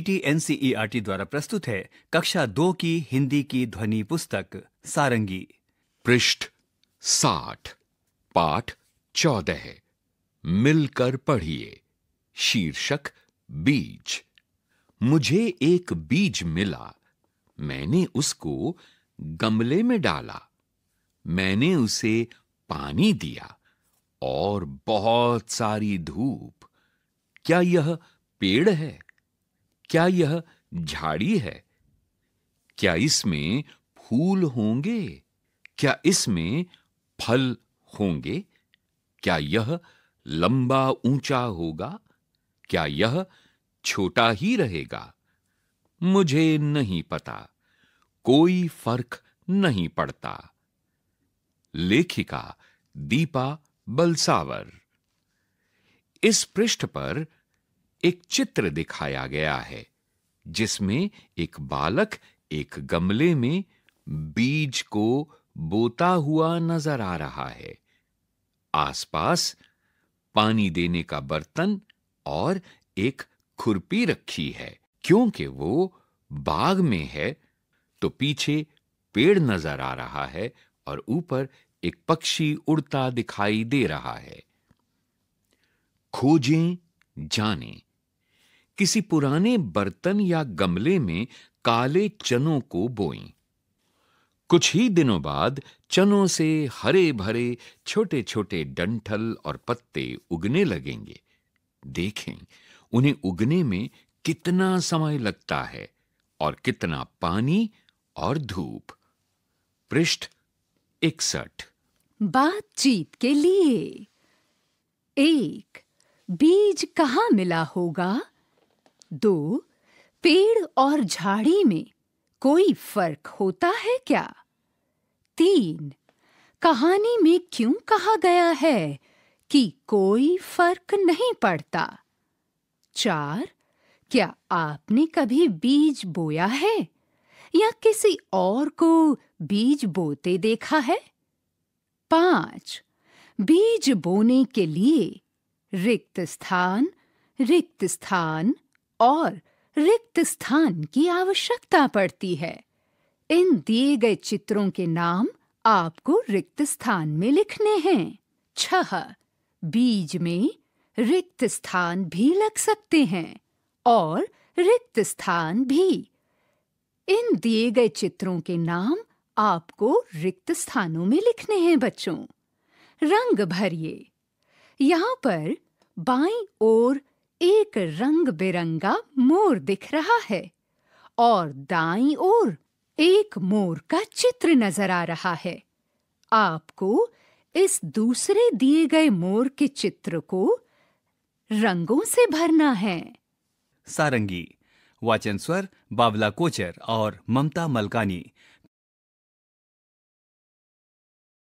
ET NCERT द्वारा प्रस्तुत है कक्षा दो की हिंदी की ध्वनि पुस्तक सारंगी पृष्ठ साठ पाठ चौदह मिलकर पढ़िए शीर्षक बीज मुझे एक बीज मिला मैंने उसको गमले में डाला मैंने उसे पानी दिया और बहुत सारी धूप क्या यह पेड़ है क्या यह झाड़ी है क्या इसमें फूल होंगे क्या इसमें फल होंगे क्या यह लंबा ऊंचा होगा क्या यह छोटा ही रहेगा मुझे नहीं पता कोई फर्क नहीं पड़ता लेखिका दीपा बलसावर इस पृष्ठ पर एक चित्र दिखाया गया है जिसमें एक बालक एक गमले में बीज को बोता हुआ नजर आ रहा है आसपास पानी देने का बर्तन और एक खुरपी रखी है क्योंकि वो बाग में है तो पीछे पेड़ नजर आ रहा है और ऊपर एक पक्षी उड़ता दिखाई दे रहा है खोजें जानें किसी पुराने बर्तन या गमले में काले चनों को बोई कुछ ही दिनों बाद चनों से हरे भरे छोटे छोटे डंठल और पत्ते उगने लगेंगे देखें उन्हें उगने में कितना समय लगता है और कितना पानी और धूप पृष्ठ इकसठ बातचीत के लिए एक बीज कहाँ मिला होगा दो पेड़ और झाड़ी में कोई फर्क होता है क्या तीन कहानी में क्यों कहा गया है कि कोई फर्क नहीं पड़ता चार क्या आपने कभी बीज बोया है या किसी और को बीज बोते देखा है पांच बीज बोने के लिए रिक्त स्थान रिक्त स्थान और रिक्त स्थान की आवश्यकता पड़ती है इन दिए गए चित्रों के नाम आपको रिक्त स्थान में लिखने हैं छह बीज में रिक्त स्थान भी लग सकते हैं और रिक्त स्थान भी इन दिए गए चित्रों के नाम आपको रिक्त स्थानों में लिखने हैं बच्चों रंग भरिए यहाँ पर बाईं ओर एक रंग बिरंगा मोर दिख रहा है और दाई ओर एक मोर का चित्र नजर आ रहा है आपको इस दूसरे दिए गए मोर के चित्र को रंगों से भरना है सारंगी वाचन स्वर बावला कोचर और ममता मलकानी